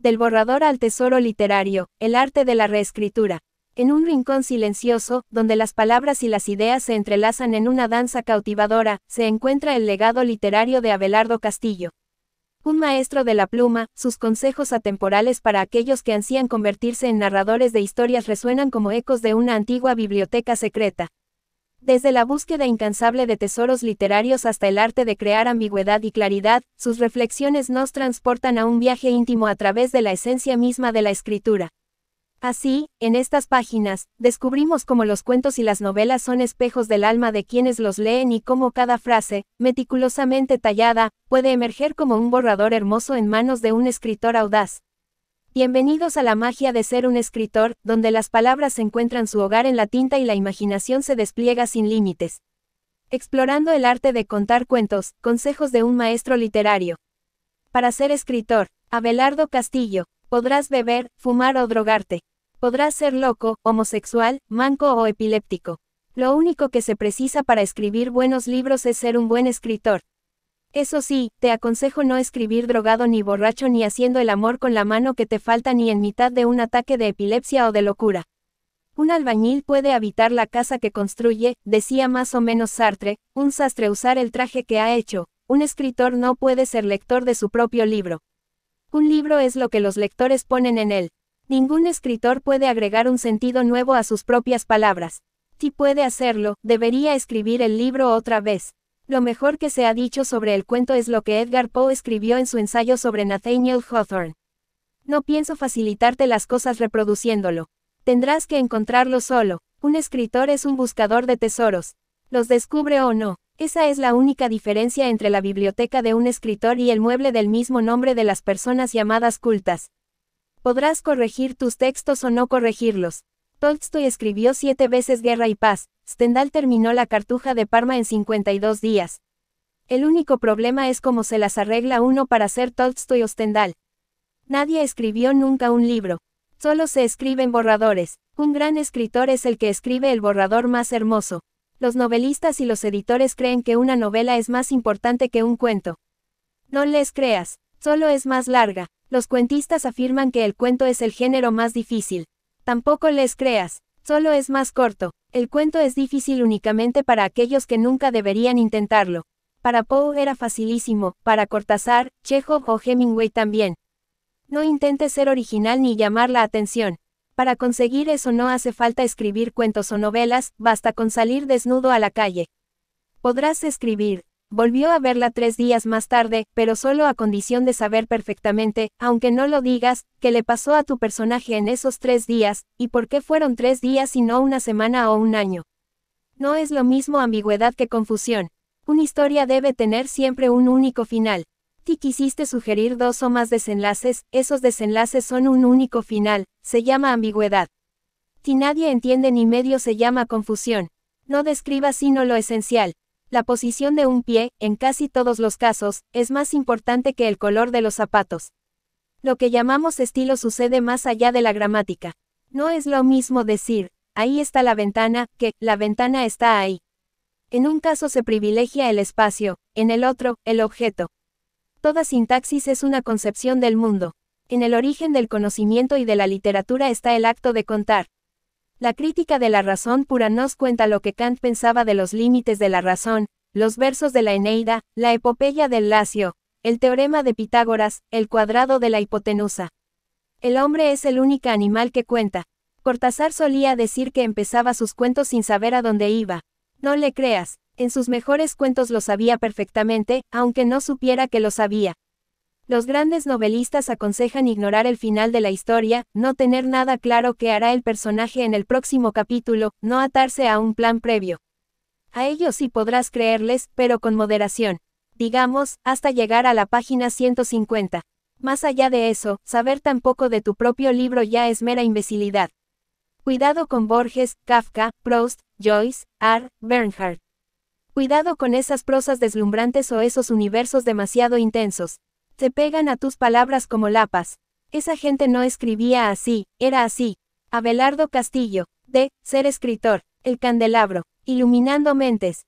Del borrador al tesoro literario, el arte de la reescritura. En un rincón silencioso, donde las palabras y las ideas se entrelazan en una danza cautivadora, se encuentra el legado literario de Abelardo Castillo. Un maestro de la pluma, sus consejos atemporales para aquellos que ansían convertirse en narradores de historias resuenan como ecos de una antigua biblioteca secreta. Desde la búsqueda incansable de tesoros literarios hasta el arte de crear ambigüedad y claridad, sus reflexiones nos transportan a un viaje íntimo a través de la esencia misma de la escritura. Así, en estas páginas, descubrimos cómo los cuentos y las novelas son espejos del alma de quienes los leen y cómo cada frase, meticulosamente tallada, puede emerger como un borrador hermoso en manos de un escritor audaz. Bienvenidos a la magia de ser un escritor, donde las palabras encuentran su hogar en la tinta y la imaginación se despliega sin límites. Explorando el arte de contar cuentos, consejos de un maestro literario. Para ser escritor, Abelardo Castillo, podrás beber, fumar o drogarte. Podrás ser loco, homosexual, manco o epiléptico. Lo único que se precisa para escribir buenos libros es ser un buen escritor. Eso sí, te aconsejo no escribir drogado ni borracho ni haciendo el amor con la mano que te falta ni en mitad de un ataque de epilepsia o de locura. Un albañil puede habitar la casa que construye, decía más o menos Sartre, un sastre usar el traje que ha hecho, un escritor no puede ser lector de su propio libro. Un libro es lo que los lectores ponen en él. Ningún escritor puede agregar un sentido nuevo a sus propias palabras. Si puede hacerlo, debería escribir el libro otra vez. Lo mejor que se ha dicho sobre el cuento es lo que Edgar Poe escribió en su ensayo sobre Nathaniel Hawthorne. No pienso facilitarte las cosas reproduciéndolo. Tendrás que encontrarlo solo. Un escritor es un buscador de tesoros. Los descubre o no. Esa es la única diferencia entre la biblioteca de un escritor y el mueble del mismo nombre de las personas llamadas cultas. Podrás corregir tus textos o no corregirlos. Tolstoy escribió siete veces Guerra y Paz, Stendhal terminó la Cartuja de Parma en 52 días. El único problema es cómo se las arregla uno para ser Tolstoy o Stendhal. Nadie escribió nunca un libro. Solo se escriben borradores. Un gran escritor es el que escribe el borrador más hermoso. Los novelistas y los editores creen que una novela es más importante que un cuento. No les creas, solo es más larga. Los cuentistas afirman que el cuento es el género más difícil. Tampoco les creas, solo es más corto, el cuento es difícil únicamente para aquellos que nunca deberían intentarlo. Para Poe era facilísimo, para Cortázar, Chekhov o Hemingway también. No intentes ser original ni llamar la atención. Para conseguir eso no hace falta escribir cuentos o novelas, basta con salir desnudo a la calle. Podrás escribir, Volvió a verla tres días más tarde, pero solo a condición de saber perfectamente, aunque no lo digas, qué le pasó a tu personaje en esos tres días, y por qué fueron tres días y no una semana o un año. No es lo mismo ambigüedad que confusión. Una historia debe tener siempre un único final. Ti quisiste sugerir dos o más desenlaces, esos desenlaces son un único final, se llama ambigüedad. Si nadie entiende ni medio se llama confusión. No describas sino lo esencial. La posición de un pie, en casi todos los casos, es más importante que el color de los zapatos. Lo que llamamos estilo sucede más allá de la gramática. No es lo mismo decir, ahí está la ventana, que, la ventana está ahí. En un caso se privilegia el espacio, en el otro, el objeto. Toda sintaxis es una concepción del mundo. En el origen del conocimiento y de la literatura está el acto de contar. La crítica de la razón pura nos cuenta lo que Kant pensaba de los límites de la razón, los versos de la Eneida, la epopeya del Lacio, el teorema de Pitágoras, el cuadrado de la hipotenusa. El hombre es el único animal que cuenta. Cortázar solía decir que empezaba sus cuentos sin saber a dónde iba. No le creas, en sus mejores cuentos lo sabía perfectamente, aunque no supiera que lo sabía. Los grandes novelistas aconsejan ignorar el final de la historia, no tener nada claro qué hará el personaje en el próximo capítulo, no atarse a un plan previo. A ellos sí podrás creerles, pero con moderación. Digamos, hasta llegar a la página 150. Más allá de eso, saber tan poco de tu propio libro ya es mera imbecilidad. Cuidado con Borges, Kafka, Proust, Joyce, R. Bernhardt. Cuidado con esas prosas deslumbrantes o esos universos demasiado intensos. Se pegan a tus palabras como lapas. Esa gente no escribía así, era así. Abelardo Castillo, de Ser Escritor, El Candelabro, Iluminando Mentes,